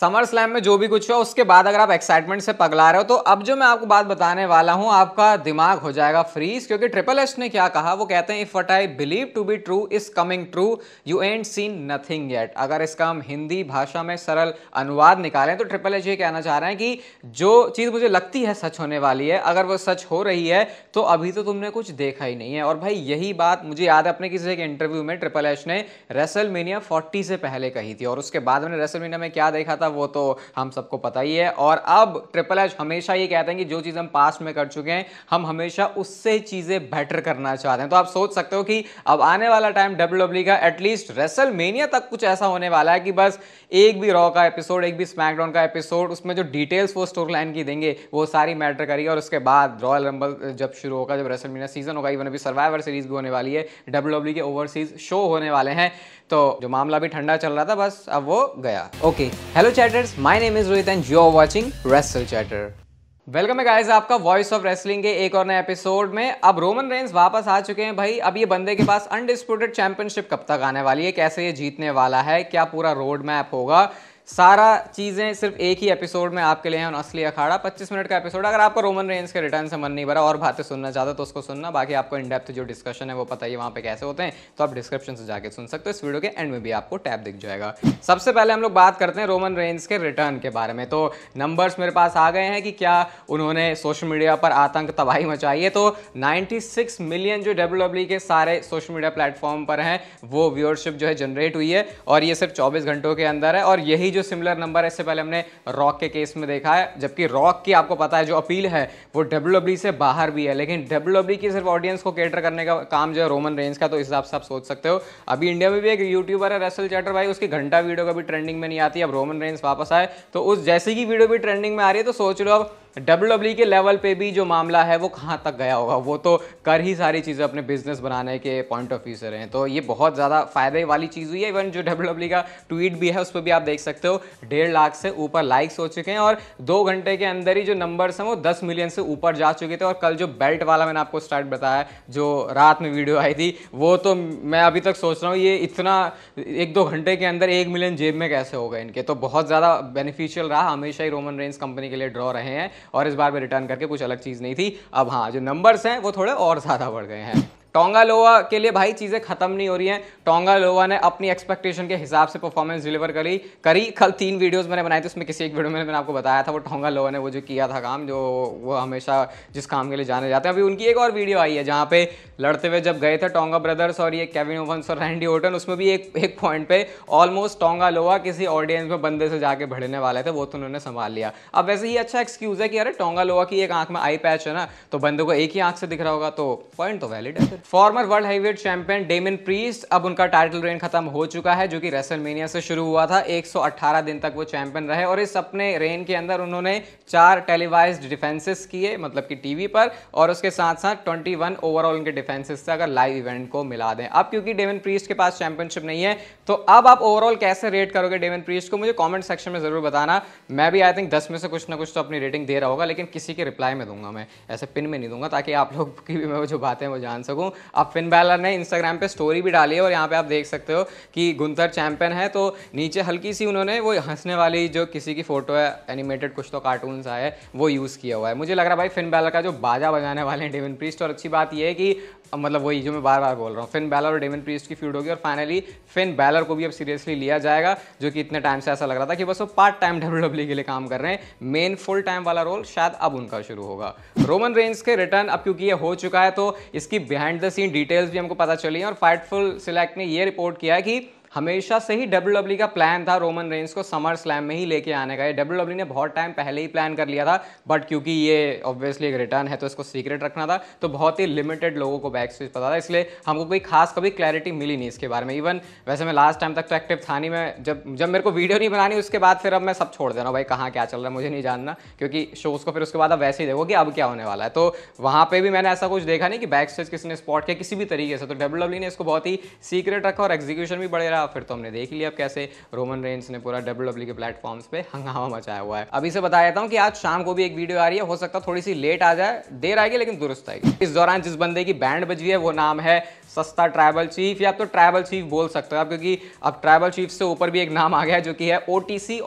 summer SummerSlam में जो भी कुछ हुआ उसके बाद अगर आप एक्साइटमेंट से पगला रहे हो तो अब जो मैं आपको बात बताने वाला हूं आपका दिमाग हो जाएगा फ्रीज क्योंकि ट्रिपल एच ने क्या कहा वो कहते हैं if what I believe to be true is coming true you and seen nothing yet अगर इसका हम हिंदी भाषा में सरल अनुवाद निकालें तो ट्रिपल एच ये कहना चाह रहे हैं कि जो चीज़ मुझे लगती है सच होने वाली है अगर वो सच हो रही है तो अभी तो तुमने कुछ देखा ही नहीं है और भाई यही बात मुझे याद है अपने किसी एक इंटरव्यू में ट्रिपल एच ने रेसल मीनिया फोर्टी से पहले कही थी और उसके बाद मैंने रेसल में क्या देखा था वो तो हम सबको पता ही है और अब ट्रिपल एच हमेशा ये कहते हैं कि जो चीज़ हम पास्ट में कर चुके हैं हम हमेशा उससे चीज़ें बेटर करना चाहते हैं तो आप सोच सकते हो कि अब आने वाला टाइम डब्ल्यू e का एटलीस्ट रेसल तक कुछ ऐसा होने वाला है कि बस एक भी रॉ का एपिसोड एक भी स्मैकडाउन का एपिसोड उसमें जो डिटेल्स वो स्टोरी लाइन की देंगे वो सारी मैटर करेगी और उसके बाद रॉयल रंबल जब शुरू होगा जब रेसल सीजन होगा इवन अभी सर्वाइवर सीरीज भी होने वाली है डब्ल्यू e के ओवरसीज शो होने वाले हैं तो जो मामला भी ठंडा चल रहा था बस अब वो गया okay hello chatters my name is Rohit and you are watching wrestle chatter welcome है गाइस आपका वॉइस ऑफ रेसलिंग के एक और नए एपिसोड में अब रोमन रेंस वापस आ चुके हैं भाई अब ये बंदे के पास अनडिस्प्यूटेड चैंपियनशिप कब तक आने वाली है कैसे ये जीतने वाला है क्या पूरा रोड मैप होगा सारा चीज़ें सिर्फ एक ही एपिसोड में आपके लिए हैं असली अखाड़ा पच्चीस मिनट का एपिसोड अगर आपको रोमन रेंज के रिटर्न से मन नहीं भरा और बातें सुनना चाहते तो उसको सुनना बाकी आपको इन डेप्थ जो डिस्कशन है वो पता ही वहाँ पे कैसे होते हैं तो आप डिस्क्रिप्शन से जाके सुन सकते हो इस वीडियो के एंड में भी आपको टैप दिख जाएगा सबसे पहले हम लोग बात करते हैं रोमन रेंज के रिटर्न के बारे में तो नंबर्स मेरे पास आ गए हैं कि क्या उन्होंने सोशल मीडिया पर आतंक तबाही मचाई है तो 96 मिलियन जो डब्ल्यू e के सारे सोशल मीडिया प्लेटफॉर्म पर हैं वो व्यूअरशिप जो है जनरेट हुई है और ये सिर्फ 24 घंटों के अंदर है और यही जो सिमिलर नंबर है इससे पहले हमने रॉक के केस में देखा है जबकि रॉक की आपको पता है जो अपील है वो डब्ल्यू e से बाहर भी है लेकिन डब्ल्यू e की सिर्फ ऑडियंस को कैटर करने का काम जो है रोमन रेंज का तो इस हिसाब से आप सोच सकते हो अभी इंडिया में भी एक यूट्यूबर है रसल चैटर भाई उसकी घंटा वीडियो कभी ट्रेंडिंग में नहीं आती अब रोमन रेंज वापस आए तो उस जैसे की वीडियो भी ट्रेंडिंग में आ रही है तो सोच लो अब डब्ल्यू e के लेवल पे भी जो मामला है वो कहाँ तक गया होगा वो तो कर ही सारी चीज़ें अपने बिजनेस बनाने के पॉइंट ऑफ व्यू से रहे तो ये बहुत ज़्यादा फायदे वाली चीज़ हुई है इवन जो डब्ल्यू e का ट्वीट भी है उस पर भी आप देख सकते हो डेढ़ लाख से ऊपर लाइक्स हो चुके हैं और दो घंटे के अंदर ही जो नंबर्स हैं वो दस मिलियन से ऊपर जा चुके थे और कल जो बेल्ट वाला मैंने आपको स्टार्ट बताया जो रात में वीडियो आई थी वो तो मैं अभी तक सोच रहा हूँ ये इतना एक दो घंटे के अंदर एक मिलियन जेब में कैसे हो गए इनके तो बहुत ज़्यादा बेनिफिशियल रहा हमेशा ही रोमन रेंज कंपनी के लिए ड्रॉ रहे हैं और इस बार में रिटर्न करके कुछ अलग चीज़ नहीं थी अब हाँ जो नंबर्स हैं वो थोड़े और ज़्यादा बढ़ गए हैं टोंगा लोवा के लिए भाई चीज़ें खत्म नहीं हो रही हैं टोंगा लोवा ने अपनी एक्सपेक्टेशन के हिसाब से परफॉर्मेंस डिलीवर करी करी कल तीन वीडियोस मैंने बनाई थी उसमें किसी एक वीडियो में मैंने आपको बताया था वो टोंगा लोवा ने वो जो किया था काम जो वो हमेशा जिस काम के लिए जाने जाते हैं अभी उनकी एक और वीडियो आई है जहाँ पे लड़ते हुए जब गए थे टोंगा ब्रदर्स और ये केविन ओवंस और रैंडी ओटन उसमें भी एक एक पॉइंट पे ऑलमोस्ट टोंगा लोवा किसी ऑडियंस में बंदे से जाके भिड़ने वाले थे वो तो उन्होंने संभाल लिया अब वैसे ही अच्छा एक्सक्यूज़ है कि अरे टोंगा लोवा की एक आंख में आई पैच है ना तो बंदे को एक ही आंख से दिख रहा होगा तो पॉइंट तो वैलिड है फिर former world heavyweight champion Damian Priest अब उनका टाइटल रेन खत्म हो चुका है जो कि रेसलमेनिया से शुरू हुआ था 118 दिन तक वो चैंपियन रहे और इस अपने रेन के अंदर उन्होंने चार टेलीवाइज डिफेंसेस किए मतलब कि टीवी पर और उसके साथ साथ ट्वेंटी ओवरऑल उनके डिफेंसेस से अगर लाइव इवेंट को मिला दें अब क्योंकि डेमिन प्रीस्ट के पास चैंपियनशिप नहीं है तो अब आप ओवरऑल कैसे रेट करोगे डेमिन प्रीस्ट को मुझे कॉमेंट सेक्शन में ज़रूर बताना मैं भी आई थिंक दस में से कुछ ना कुछ तो अपनी रेटिंग दे रहा होगा लेकिन किसी के रिप्लाई में दूंगा मैं ऐसे पिन में नहीं दूंगा ताकि आप लोग की भी मैं जो बातें वो जान सकूं अब फिन बैलर ने इंस्टाग्राम पे स्टोरी भी डाली है और यहाँ पे आप देख सकते हो कि गुंतर चैंपियन है तो नीचे हल्की सी उन्होंने वो हंसने वाली जो किसी की फ़ोटो है एनिमेटेड कुछ तो कार्टून सा है वो यूज़ किया हुआ है मुझे लग रहा है भाई फिन बैलर का जो बाजा बजाने वाले हैं डेविन प्रीस्ट और अच्छी बात यह है कि मतलब वही जो मैं बार बार बोल रहा हूँ फिन बैलर और डेविन प्रीस्ट की फ्यूड होगी और फाइनली फिन बैलर को भी अब सीरियसली लिया जाएगा जो कि इतने टाइम से ऐसा लग रहा था कि बस वो पार्ट टाइम डब्ल्यू डब्ल्यू के लिए काम कर रहे हैं मेन फुल टाइम वाला रोल शायद अब उनका शुरू होगा रोमन रेंज के रिटर्न अब क्योंकि ये हो चुका है तो इसकी बिहाइंड द सीन डिटेल्स भी हमको पता चली और फाइटफुल सिलेक्ट ने ये रिपोर्ट किया है कि हमेशा से ही डब्ल्यू e का प्लान था रोमन रेंस को समर स्लैम में ही लेके आने का ये डब्ल्यू e ने बहुत टाइम पहले ही प्लान कर लिया था बट क्योंकि ये ऑब्वियसली एक रिटर्न है तो इसको सीक्रेट रखना था तो बहुत ही लिमिटेड लोगों को बैक स्टेज पता था इसलिए हमको कोई खास कभी क्लैरिटी मिली नहीं इसके बारे में इवन वैसे मैं लास्ट टाइम तक तो एक्टिव था नहीं मैं जब जब मेरे को वीडियो नहीं बनानी उसके बाद फिर अब मैं सब छोड़ देना भाई कहाँ क्या चल रहा है मुझे नहीं जानना क्योंकि शोज़ को फिर उसके बाद अब वैसे ही देखो कि अब क्या होने वाला है तो वहाँ पर भी मैंने ऐसा कुछ देखा नहीं कि बैक स्टेज किसी ने स्पॉट किया किसी भी तरीके से तो डब्ल्यू e ने इसको बहुत ही सीक्रेट रखा और एग्जीक्यूशन भी बढ़े रहा गया फिर तो हमने देख लिया अब कैसे रोमन रेंज ने पूरा डब्ल्यू डब्ल्यू के प्लेटफॉर्म्स पे हंगामा मचाया हुआ है अभी से बता देता हूँ कि आज शाम को भी एक वीडियो आ रही है हो सकता है थोड़ी सी लेट आ जाए देर आएगी लेकिन दुरुस्त आएगी इस दौरान जिस बंदे की बैंड बजी है वो नाम है सस्ता ट्राइबल चीफ या तो ट्राइबल चीफ बोल सकते हो आप क्योंकि अब ट्राइबल चीफ से ऊपर भी एक नाम आ गया है जो कि है ओ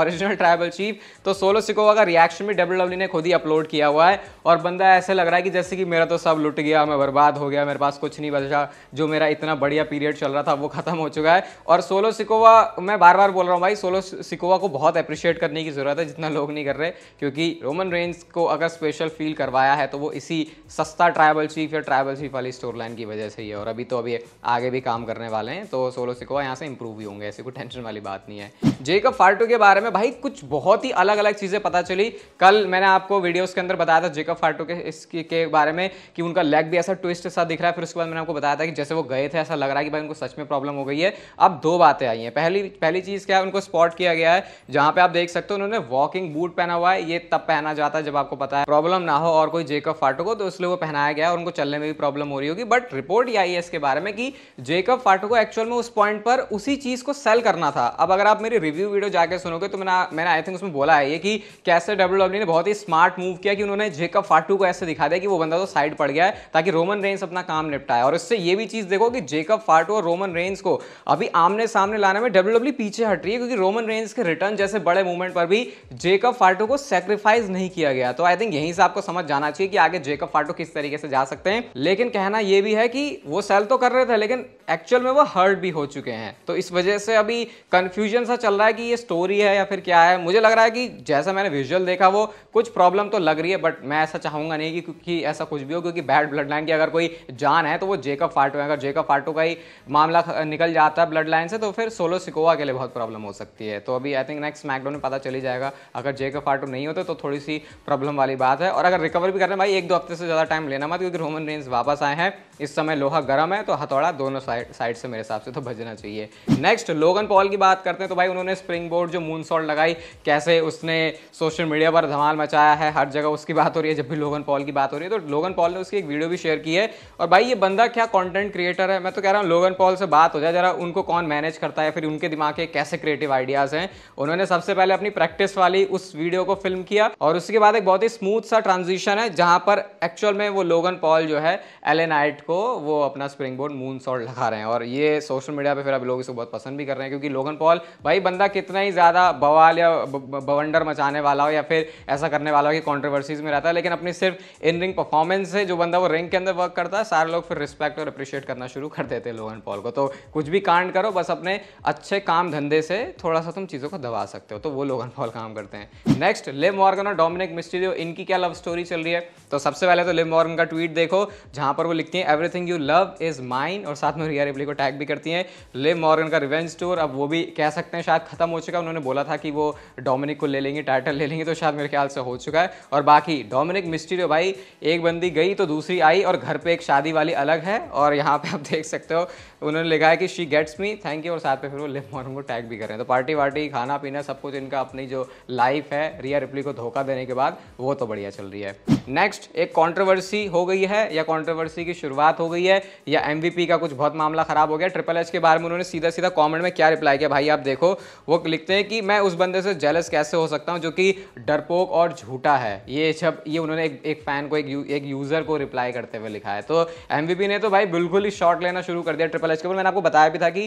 ओरिजिनल ट्राइबल चीफ तो सोलो सिकोवा का रिएक्शन भी डब्ल्यू ने खुद ही अपलोड किया हुआ है और बंदा ऐसे लग रहा है कि जैसे कि मेरा तो सब लुट गया मैं बर्बाद हो गया मेरे पास कुछ नहीं बचा जो मेरा इतना बढ़िया पीरियड चल रहा था वो खत्म हो चुका है और सोलो सिकोवा मैं बार बार बोल रहा हूँ भाई सोलो सिकोवा को बहुत अप्रिशिएट करने की ज़रूरत है जितना लोग नहीं कर रहे क्योंकि रोमन रेंज को अगर स्पेशल फील करवाया है तो वो इसी सस्ता ट्राइबल चीफ या ट्राइबल चीफ वाली स्टोर लाइन की वजह से ही है और अभी तो अभी आगे भी काम करने वाले हैं तो सोलो सिकोवा यहाँ से इंप्रूव भी होंगे ऐसी कोई टेंशन वाली बात नहीं है जेकब फाल्टो के बारे में भाई कुछ बहुत ही अलग अलग चीज़ें पता चली कल मैंने आपको वीडियोज़ के अंदर बताया था जेकब फाल्टो के इसके बारे में कि उनका लेग भी ऐसा ट्विस्ट सा दिख रहा है फिर उसके बाद मैंने आपको बताया था कि जैसे वो गए थे ऐसा लग रहा है कि भाई उनको सच में प्रॉब्लम हो गई है अब दो बातें आई हैं पहली पहली चीज़ क्या है उनको स्पॉट किया गया है जहाँ पर आप देख सकते हो उन्होंने वॉकिंग बूट पहना हुआ है ये तब पहना जाता है जब आपको पता है प्रॉब्लम ना हो और कोई जेकब फाल्टो को तो इसलिए वो पहनाया गया और उनको चलने में भी प्रॉब्लम हो रही होगी बट रिपोर्ट ही आई है इसके बारे में कि जेकब फाटो को एक्चुअल में उस पॉइंट पर उसी चीज़ को सेल करना था अब अगर आप मेरी रिव्यू वीडियो जाकर सुनोगे तो मैंने मैंने आई थिंक उसमें बोला है ये कि कैसे डब्ल्यू e ने बहुत ही स्मार्ट मूव किया कि उन्होंने जेकब फाटू को ऐसे दिखा दिया कि वो बंदा तो साइड पड़ गया है ताकि रोमन रेंस अपना काम निपटाए और इससे ये भी चीज़ देखो कि जेकब फाटू और रोमन रेंस को अभी आमने सामने लाने में डब्ल्यू e पीछे हट रही है क्योंकि रोमन रेंस के रिटर्न जैसे बड़े मूवमेंट पर भी जेकब फाटू को सेक्रीफाइस नहीं किया गया तो आई थिंक यहीं से आपको समझ जाना चाहिए कि आगे जेकब फाटू किस तरीके से जा सकते हैं लेकिन कहना यह भी है कि वो सेल तो कर रहे थे लेकिन एक्चुअल में वो हर्ट भी हो चुके हैं तो इस वजह से अभी कन्फ्यूजन सा चल रहा है कि ये स्टोरी है या फिर क्या है मुझे लग रहा है कि जैसा मैंने विजुअल देखा वो कुछ प्रॉब्लम तो लग रही है बट मैं ऐसा चाहूँगा नहीं कि क्योंकि ऐसा कुछ भी हो क्योंकि बैड ब्लड लाइन की अगर कोई जान है तो वो जेकब फाटो है अगर जेकब फाटो का ही मामला निकल जाता है ब्लड लाइन से तो फिर सोलो सिकोवा के लिए बहुत प्रॉब्लम हो सकती है तो अभी आई थिंक नेक्स्ट मैकडो में पता चली जाएगा अगर जेकब फाटो नहीं होते तो थोड़ी सी प्रॉब्लम वाली बात है और अगर रिकवर भी करना भाई एक दो हफ्ते से ज़्यादा टाइम लेना मत क्योंकि रोमन रेंज वापस आए हैं इस समय लोहा गर्म है हैं तो हथौड़ा दोनों साइड साइड से मेरे हिसाब से तो भजना चाहिए नेक्स्ट लोगन पॉल की बात करते हैं तो भाई उन्होंने स्प्रिंग बोर्ड जो मून सॉल्ट लगाई कैसे उसने सोशल मीडिया पर धमाल मचाया है हर जगह उसकी बात हो रही है जब भी लोगन पॉल की बात हो रही है तो लोगन पॉल ने उसकी एक वीडियो भी शेयर की है और भाई ये बंदा क्या कॉन्टेंट क्रिएटर है मैं तो कह रहा हूँ लोगन पॉल से बात हो जाए जरा उनको कौन मैनेज करता है फिर उनके दिमाग के कैसे क्रिएटिव आइडियाज़ हैं उन्होंने सबसे पहले अपनी प्रैक्टिस वाली उस वीडियो को फिल्म किया और उसके बाद एक बहुत ही स्मूथ सा ट्रांजिशन है जहां पर एक्चुअल में वो लोगन पॉल जो है एलेनाइट को वो अपना स्प्रिंग बोर्ड मून सॉल्ट लगा रहे हैं और ये सोशल मीडिया पे फिर अब लोग इसको बहुत पसंद भी कर रहे हैं क्योंकि लोगन पॉल भाई बंदा कितना ही ज़्यादा बवाल या बवंडर मचाने वाला हो या फिर ऐसा करने वाला हो कि कॉन्ट्रोवर्सीज़ में रहता है लेकिन अपनी सिर्फ इन रिंग परफॉर्मेंस से जो बंदा वो रिंग के अंदर वर्क करता है सारे लोग फिर रिस्पेक्ट और अप्रिशिएट करना शुरू कर देते हैं लोगन पॉल को तो कुछ भी कांड करो बस अपने अच्छे काम धंधे से थोड़ा सा तुम चीज़ों को दबा सकते हो तो वो लोगन पॉल काम करते हैं नेक्स्ट लिम मॉर्गन और डोमिनिक मिस्टीरियो इनकी क्या लव स्टोरी चल रही है तो सबसे पहले तो लिम मॉर्गन का ट्वीट देखो जहां पर वो लिखती है everything you love is mine और साथ में रिया रिप्ली को टैग भी करती हैं लिव मॉर्गन का रिवेंज टूर अब वो भी कह सकते हैं शायद खत्म हो चुका है उन्होंने बोला था कि वो डोमिनिक को ले लेंगे टाइटल ले लेंगे तो शायद मेरे ख्याल से हो चुका है और बाकी डोमिनिक मिस्टीरियो भाई एक बंदी गई तो दूसरी आई और घर पर एक शादी वाली अलग है और यहाँ पर आप देख सकते हो उन्होंने लिखा है कि she gets me thank you और साथ में फिर वो लिव मॉर्गन को टैग भी कर रहे हैं तो पार्टी वार्टी खाना पीना सब कुछ इनका अपनी जो लाइफ है रिया रिपली को धोखा देने के बाद वो तो बढ़िया चल रही है नेक्स्ट एक कंट्रोवर्सी हो गई है या कंट्रोवर्सी की शुरुआत हो गई है या या एम का कुछ बहुत मामला खराब हो गया ट्रिपल एच के बारे में उन्होंने सीधा सीधा कॉमेंट में क्या रिप्लाई किया भाई आप देखो वो लिखते हैं कि मैं उस बंदे से जेलस कैसे हो सकता हूँ जो कि डरपोक और झूठा है ये जब ये उन्होंने एक, एक फैन को एक, यू, एक यूज़र को रिप्लाई करते हुए लिखा है तो एम ने तो भाई बिल्कुल ही शॉर्ट लेना शुरू कर दिया ट्रिपल एच के ऊपर मैंने आपको बताया भी था कि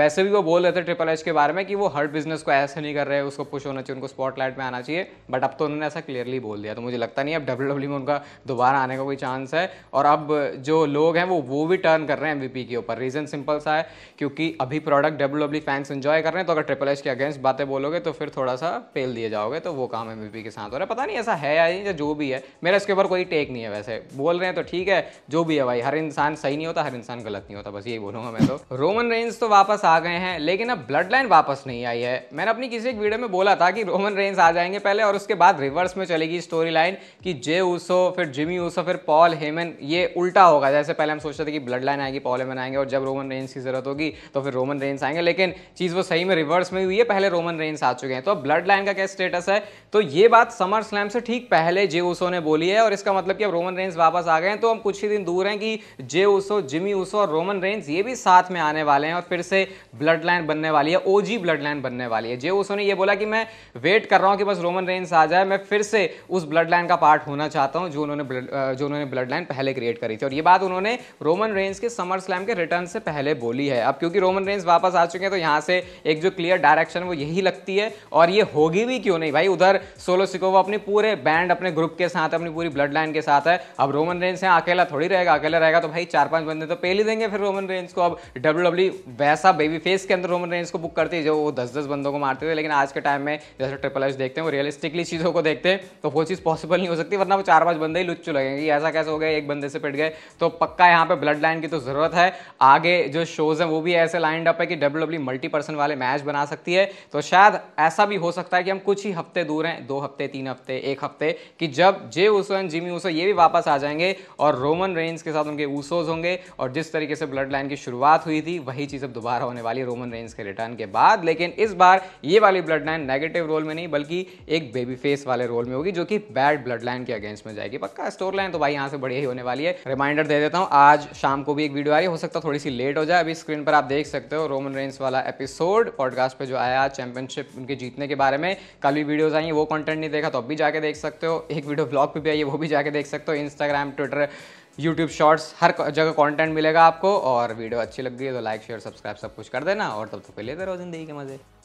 वैसे भी वो बोल रहे थे ट्रिपल एच के बारे में कि वो हर बिजनेस को ऐसे नहीं कर रहे उसको पुश होना चाहिए उनको स्पॉटलाइट में आना चाहिए बट अब तो उन्होंने ऐसा क्लियरली बोल दिया तो मुझे लगता नहीं अब डब्ल्यू e में उनका दोबारा आने का कोई चांस है और अब जो लोग हैं वो वो भी टर्न टर्न कर रहे हैं एमवीपी के ऊपर रीजन सिंपल सा है क्योंकि अभी product W W fans enjoy कर रहे हैं तो अगर ट्रिपल एच के अगेंस्ट बातें बोलोगे तो फिर थोड़ा सा फेल दिए जाओगे तो वो काम एम के साथ हो रहा है पता नहीं ऐसा है या नहीं जो भी है मेरा इसके ऊपर कोई टेक नहीं है वैसे बोल रहे हैं तो ठीक है जो भी है भाई हर इंसान सही नहीं होता हर इंसान गलत नहीं होता बस यही बोलूंगा मैं तो रोमन रेंज तो वापस आ गए हैं लेकिन अब ब्लड लाइन वापस नहीं आई है मैंने अपनी किसी एक वीडियो में बोला था कि रोमन रेंज आ जाएंगे पहले और उसके बाद रिवर्स में चलेगी स्टोरी लाइन कि जे ऊसो फिर जिमी ऊसो फिर पॉल हेमन ये उल्टा होगा जैसे पहले हम सोचते थे कि ब्लड हेडलाइन आएगी पॉलेमन आएंगे और जब रोमन रेंस की जरूरत होगी तो फिर रोमन रेंस आएंगे लेकिन चीज़ वो सही में रिवर्स में हुई है पहले रोमन रेंस आ चुके हैं तो ब्लड लाइन का क्या स्टेटस है तो ये बात समर स्लैम से ठीक पहले जे ऊसो ने बोली है और इसका मतलब कि अब रोमन रेंस वापस आ गए हैं तो हम कुछ ही दिन दूर हैं कि जे ऊसो जिमी ऊसो और रोमन रेंस ये भी साथ में आने वाले हैं और फिर से ब्लड लाइन बनने वाली है ओजी ब्लड लाइन बनने वाली है जे ऊसो ने यह बोला कि मैं वेट कर रहा हूं कि बस रोमन रेंस आ जाए मैं फिर से उस ब्लड लाइन का पार्ट होना चाहता हूं जो उन्होंने जो उन्होंने ब्लड लाइन पहले क्रिएट करी थी और ये बात उन्होंने रोमन रेंस रेंज के समर स्लैम के रिटर्न से पहले बोली है अब क्योंकि रोमन रेंज वापस आ चुके हैं तो यहाँ से एक जो क्लियर डायरेक्शन वो यही लगती है और ये होगी भी क्यों नहीं भाई उधर सोलो सिको वो अपने पूरे बैंड अपने ग्रुप के साथ अपनी पूरी ब्लड लाइन के साथ है अब रोमन रेंज है अकेला थोड़ी रहेगा अकेला रहेगा तो भाई चार पांच बंदे तो पहले देंगे फिर रोमन रेंज को अब डब्ल्यू डब्ल्यू e वैसा बेबी फेस के अंदर रोमन रेंज को बुक करती है जो वो दस दस बंदों को मारते थे लेकिन आज के टाइम में जैसे ट्रिपल एच देखते हैं वो रियलिस्टिकली चीज़ों को देखते हैं तो वो चीज़ पॉसिबल नहीं हो सकती वरना वो चार पांच बंदे ही लुच्चू लगेंगे ऐसा कैसे हो गया एक बंदे से पिट गए तो पक्का यहाँ पे ब्लड लाइन की तो ज़रूरत है आगे जो शोज़ हैं वो भी ऐसे लाइंड अप है कि डब्ल्यू डब्ल्यू मल्टी पर्सन वाले मैच बना सकती है तो शायद ऐसा भी हो सकता है कि हम कुछ ही हफ्ते दूर हैं दो हफ्ते तीन हफ्ते एक हफ्ते कि जब Jey Uso and Jimmy Uso ये भी वापस आ जाएंगे और रोमन रेंज के साथ उनके ऊसोज होंगे और जिस तरीके से ब्लड लाइन की शुरुआत हुई थी वही चीज़ अब दोबारा होने वाली रोमन रेंज के रिटर्न के बाद लेकिन इस बार ये वाली ब्लड लाइन नेगेटिव रोल में नहीं बल्कि एक बेबी फेस वाले रोल में होगी जो कि बैड ब्लड लाइन के अगेंस्ट में जाएगी पक्का स्टोर लाइन तो भाई यहाँ से बढ़िया ही होने वाली है रिमाइंडर दे देता हूँ आज शाम को भी एक वीडियो आ रही है हो सकता है थोड़ी सी लेट हो जाए अभी स्क्रीन पर आप देख सकते हो रोमन रेंस वाला एपिसोड पॉडकास्ट पे जो आया चैंपियनशिप उनके जीतने के बारे में कल भी वीडियोज आई हैं वो कंटेंट नहीं देखा तो अब भी जाके देख सकते हो एक वीडियो ब्लॉग पे भी आई है वो भी जाके देख सकते हो इंस्टाग्राम ट्विटर यूट्यूब शॉर्ट्स हर जगह कॉन्टेंट मिलेगा आपको और वीडियो अच्छी लग गई तो लाइक शेयर सब्सक्राइब सब कुछ कर देना और तब तक तो के लेते रहो जिंदगी के मज़े